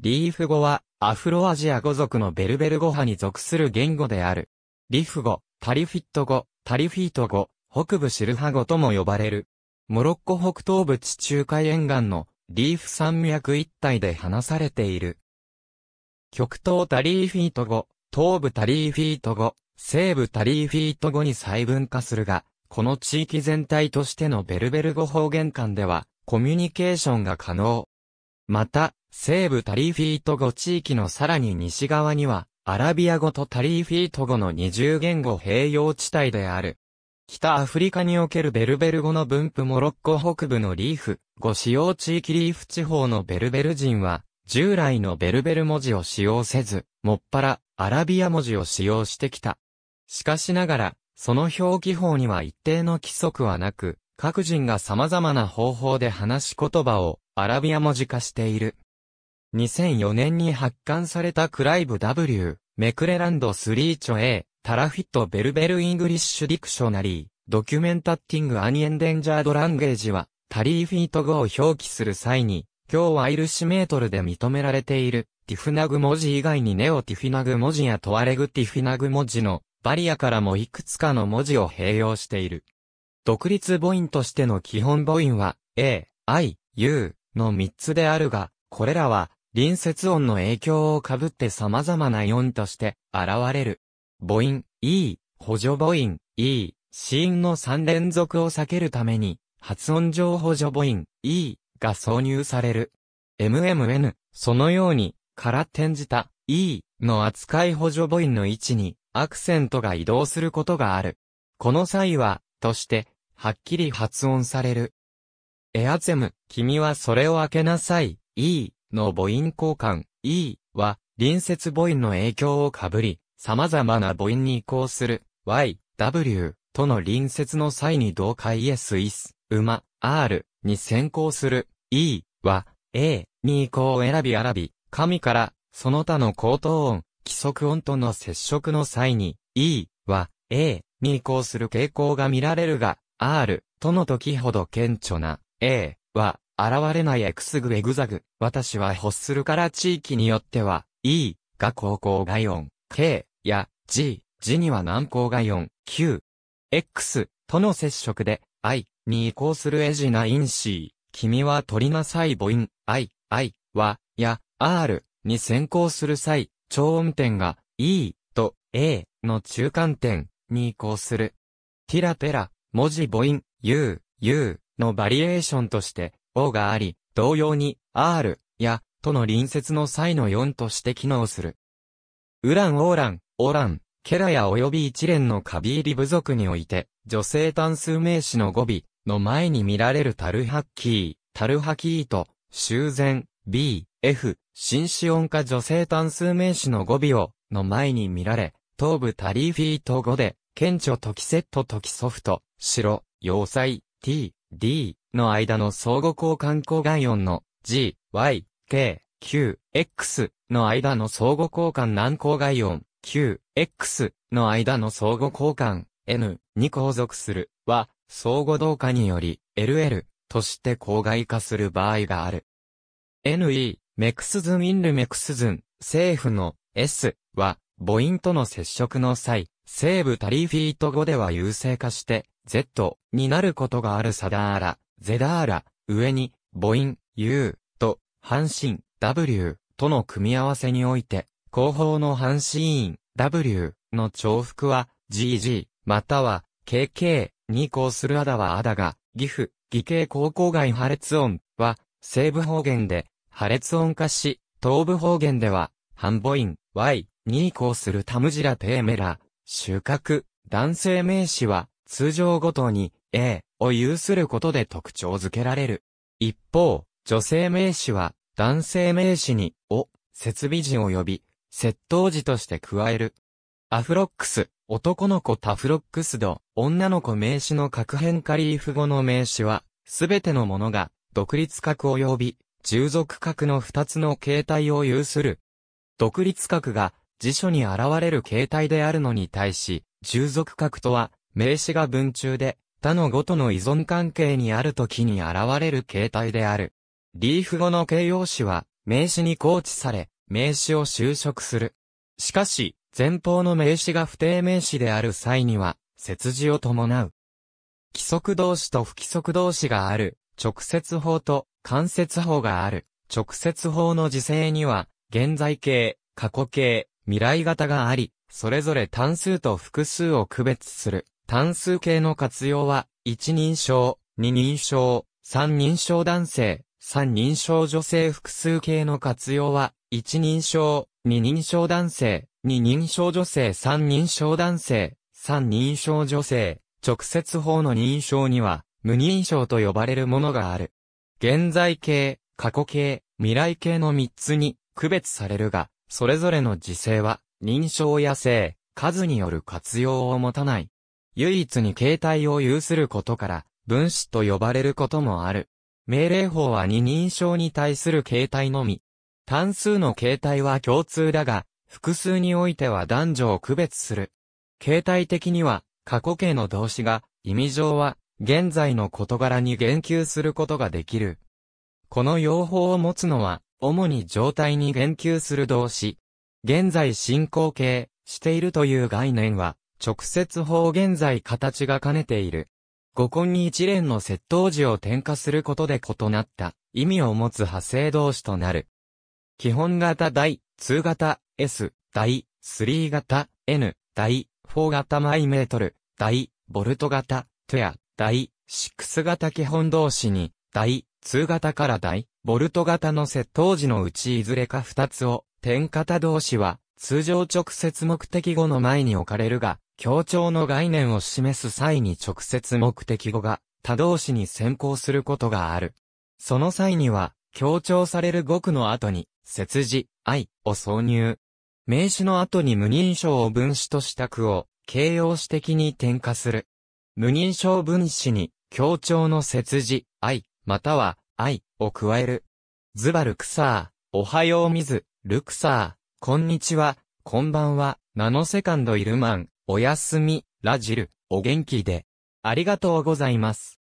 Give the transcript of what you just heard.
リーフ語は、アフロアジア語族のベルベル語派に属する言語である。リフ語、タリフィット語、タリフィート語、北部シルハ語とも呼ばれる。モロッコ北東部地中海沿岸のリーフ山脈一帯で話されている。極東タリーフィート語、東部タリーフィート語、西部タリーフィート語に細分化するが、この地域全体としてのベルベル語方言間では、コミュニケーションが可能。また、西部タリーフィート語地域のさらに西側には、アラビア語とタリーフィート語の二重言語併用地帯である。北アフリカにおけるベルベル語の分布モロッコ北部のリーフ、語使用地域リーフ地方のベルベル人は、従来のベルベル文字を使用せず、もっぱら、アラビア文字を使用してきた。しかしながら、その表記法には一定の規則はなく、各人が様々な方法で話し言葉をアラビア文字化している。2004年に発刊されたクライブ W、メクレランドスリーチョ A、タラフィットベルベルイングリッシュディクショナリー、ドキュメンタッティングアニエンデンジャードランゲージは、タリーフィート語を表記する際に、今日はイルシメートルで認められている、ティフナグ文字以外にネオティフィナグ文字やトワレグティフィナグ文字の、バリアからもいくつかの文字を併用している。独立母音としての基本母音は、A、I、U の3つであるが、これらは、隣接音の影響を被って様々な音として現れる。母音、E、補助母音、E、子音の3連続を避けるために、発音上補助母音、E が挿入される。MMN、そのように、から転じた E の扱い補助母音の位置にアクセントが移動することがある。この際は、として、はっきり発音される。エアゼム、君はそれを開けなさい、E の母音交換 E は隣接母音の影響をかぶり、様々な母音に移行する Y、W との隣接の際に同解 S、イス、馬、R に先行する E は A に移行を選び選び、神からその他の高等音、規則音との接触の際に E は A に移行する傾向が見られるが、R との時ほど顕著な A は現れないエクスグエグザグ、私は欲するから地域によっては、E が高校外音、K や G、G には難高外音、Q、X との接触で、I に移行するエジナイン C、君は取りなさい母音、I、I は、や、R に先行する際、超音点が E と A の中間点に移行する。ティラテラ、文字母音、U、U のバリエーションとして、応があり、同様に R やとの隣接の際の4として機能する。ウラン・オーラン、オラン、ケラヤ及び一連のカビ入り部族において、女性単数名詞の語尾の前に見られるタルハッキー、タルハキーと、修繕、B、F、新子音化女性単数名詞の語尾を、の前に見られ、頭部タリーフィート語で、顕著時セット時ソフト、白、要塞、T、D、の間の相互交換抗がイオンの G、Y、K、Q、X の間の相互交換難抗がイオン Q、X の間の相互交換 N に交続するは相互同化により LL として公外化する場合がある。NE、メクスズンインルメクスズン、政府の S は母音との接触の際、西部タリーフィート語では優勢化して Z になることがあるサダーラ。ゼダーラ、上に、母音、U、と、半身、W、との組み合わせにおいて、後方の半身音、W、の重複は、GG、または、KK、に移行するあだはあだが、岐阜、義兄高校外破裂音は、西部方言で、破裂音化し、東部方言では、半母音、Y、に移行するタムジラペーメラ、収穫、男性名詞は、通常ごとに A を有することで特徴づけられる。一方、女性名詞は男性名詞にを設備時及び窃盗時として加える。アフロックス、男の子タフロックス度、女の子名詞の格変化リーフ語の名詞は、すべてのものが、独立格及び、従属格の二つの形態を有する。独立格が、辞書に現れる形態であるのに対し、従属格とは、名詞が文中で、他の語との依存関係にある時に現れる形態である。リーフ語の形容詞は、名詞に構置され、名詞を修飾する。しかし、前方の名詞が不定名詞である際には、切字を伴う。規則動詞と不規則動詞がある、直接法と間接法がある。直接法の時制には、現在形、過去形、未来型があり、それぞれ単数と複数を区別する。単数形の活用は、一人称、二人称、三人称男性、三人称女性複数形の活用は、一人称、二人称男性、二人称女性、三人称男性、三人称女性、直接法の認証には、無認証と呼ばれるものがある。現在形、過去形、未来形の三つに区別されるが、それぞれの時制は、認証や性、数による活用を持たない。唯一に形態を有することから、分子と呼ばれることもある。命令法は二人称に対する形態のみ。単数の形態は共通だが、複数においては男女を区別する。形態的には、過去形の動詞が、意味上は、現在の事柄に言及することができる。この用法を持つのは、主に状態に言及する動詞。現在進行形、しているという概念は、直接法現在形が兼ねている。五根に一連の窃盗時を転化することで異なった意味を持つ派生同士となる。基本型大、2型、S、第、3型、N、第、4型マイメートル、大、ボルト型、トや、第、6型基本同士に、第、2型から大、ボルト型の窃盗時のうちいずれか2つを、点型同士は、通常直接目的語の前に置かれるが、協調の概念を示す際に直接目的語が他動詞に先行することがある。その際には、強調される語句の後に、節字、愛を挿入。名詞の後に無認証を分詞とした句を、形容詞的に添加する。無認証分詞に、強調の節字、愛、または、愛を加える。ズバルクサー、おはよう水、ルクサー、こんにちは、こんばんは、ナノセカンドイルマン、おやすみ、ラジル、お元気で。ありがとうございます。